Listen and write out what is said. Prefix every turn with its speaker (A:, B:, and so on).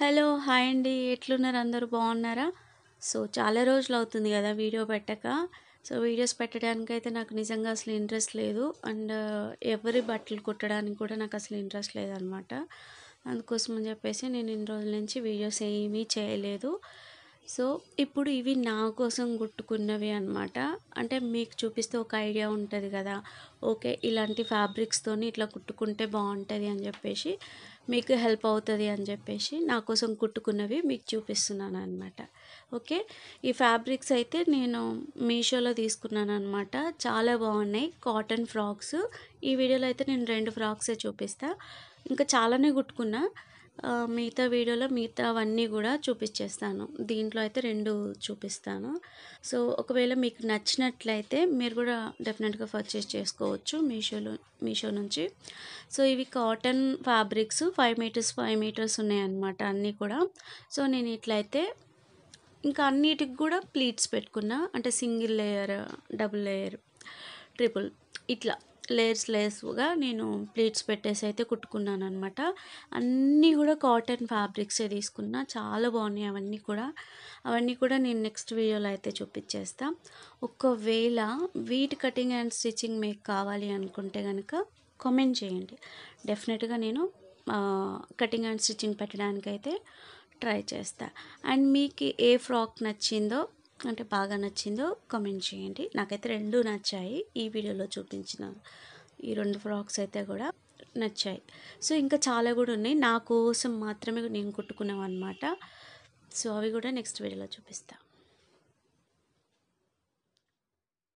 A: hello hi అండి ఎట్లున్నారు అందరూ బాగున్నారా సో చాలా రోజులు అవుతుంది కదా వీడియో పెట్టక సో వీడియోస్ పెట్టడానికి అయితే నాకు నిజంగా అసలు ఇంట్రెస్ట్ లేదు అండ్ ఎవరి బట్టలు కుట్టడానికి కూడా నాకు అసలు ఇంట్రెస్ట్ లేదనమాట అందుకోసం అని చెప్పేసి నేను ఇన్ని రోజుల నుంచి వీడియోస్ ఏమీ చేయలేదు సో ఇప్పుడు ఇవి నా కోసం కుట్టుకున్నవి అనమాట అంటే మీకు చూపిస్తే ఒక ఐడియా ఉంటుంది కదా ఓకే ఇలాంటి ఫ్యాబ్రిక్స్తో ఇట్లా కుట్టుకుంటే బాగుంటుంది అని చెప్పేసి మీకు హెల్ప్ అవుతుంది అని చెప్పేసి నా కోసం కుట్టుకున్నవి మీకు చూపిస్తున్నాను అనమాట ఓకే ఈ ఫ్యాబ్రిక్స్ అయితే నేను మీషోలో తీసుకున్నాను అనమాట చాలా బాగున్నాయి కాటన్ ఫ్రాక్స్ ఈ వీడియోలో అయితే నేను రెండు ఫ్రాక్సే చూపిస్తాను ఇంకా చాలానే కుట్టుకున్నా మిగతా వీడియోలో మిగతా అవన్నీ కూడా చూపించేస్తాను దీంట్లో అయితే రెండు చూపిస్తాను సో ఒకవేళ మీకు నచ్చినట్లయితే మీరు కూడా డెఫినెట్గా పర్చేస్ చేసుకోవచ్చు మీషోలో మీషో నుంచి సో ఇవి cotton fabrics five metres five metres ఉన్నాయన్నమాట అన్నీ కూడా సో నేను ఇట్లయితే ఇంకా అన్నిటికి కూడా ప్లీట్స్ పెట్టుకున్నా అంటే single layer double layer triple ఇట్లా లేయర్స్ లేస్గా నేను ప్లీట్స్ పెట్టేసి అయితే కుట్టుకున్నాను అనమాట అన్నీ కూడా కాటన్ ఫ్యాబ్రిక్సే తీసుకున్నా చాలా బాగున్నాయి అవన్నీ కూడా అవన్నీ కూడా నేను నెక్స్ట్ వీడియోలో అయితే చూపించేస్తా ఒకవేళ వీట్ కటింగ్ అండ్ స్టిచ్చింగ్ మీకు కావాలి అనుకుంటే కనుక కామెంట్ చేయండి డెఫినెట్గా నేను కటింగ్ అండ్ స్టిచ్చింగ్ పెట్టడానికైతే ట్రై చేస్తా అండ్ మీకు ఏ ఫ్రాక్ నచ్చిందో అంటే బాగా నచ్చిందో కామెంట్ చేయండి నాకైతే రెండు నచ్చాయి ఈ వీడియోలో చూపించిన ఈ రెండు ఫ్రాక్స్ అయితే కూడా నచ్చాయి సో ఇంకా చాలా కూడా ఉన్నాయి నా కోసం మాత్రమే నేను కుట్టుకున్నాం అనమాట సో అవి కూడా నెక్స్ట్ వీడియోలో చూపిస్తాను